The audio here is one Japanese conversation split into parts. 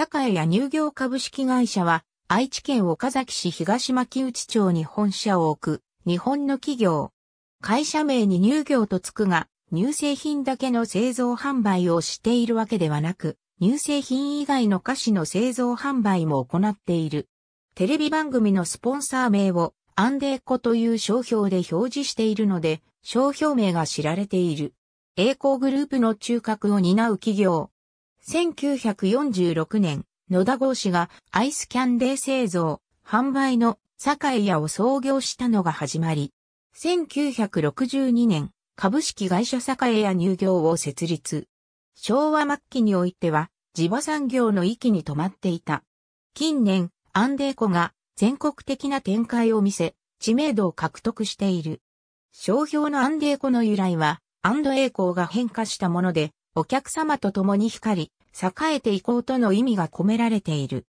栄屋乳業株式会社は、愛知県岡崎市東牧内町に本社を置く、日本の企業。会社名に乳業とつくが、乳製品だけの製造販売をしているわけではなく、乳製品以外の菓子の製造販売も行っている。テレビ番組のスポンサー名をアンデーコという商標で表示しているので、商標名が知られている。栄光グループの中核を担う企業、1946年、野田豪氏がアイスキャンデー製造、販売の酒屋を創業したのが始まり、1962年、株式会社酒屋入業を設立。昭和末期においては、地場産業の域に止まっていた。近年、アンデーコが全国的な展開を見せ、知名度を獲得している。商標のアンデーコの由来は、アンドエーコーが変化したもので、お客様と共に光り、栄えていこうとの意味が込められている。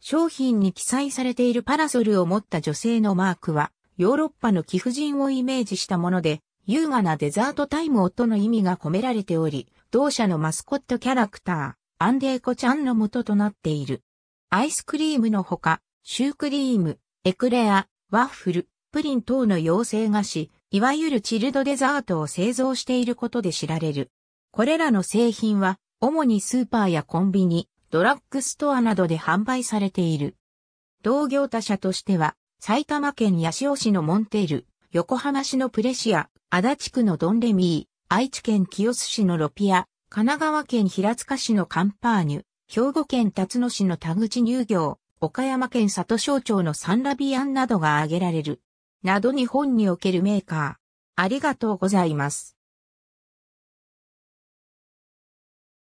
商品に記載されているパラソルを持った女性のマークは、ヨーロッパの貴婦人をイメージしたもので、優雅なデザートタイムをとの意味が込められており、同社のマスコットキャラクター、アンデーコちゃんの元となっている。アイスクリームのほか、シュークリーム、エクレア、ワッフル、プリン等の妖精菓子、いわゆるチルドデザートを製造していることで知られる。これらの製品は、主にスーパーやコンビニ、ドラッグストアなどで販売されている。同業他社としては、埼玉県八潮市のモンテール、横浜市のプレシア、足立区のドンレミー、愛知県清須市のロピア、神奈川県平塚市のカンパーニュ、兵庫県辰野市の田口乳業、岡山県里省町のサンラビアンなどが挙げられる。など日本におけるメーカー。ありがとうございます。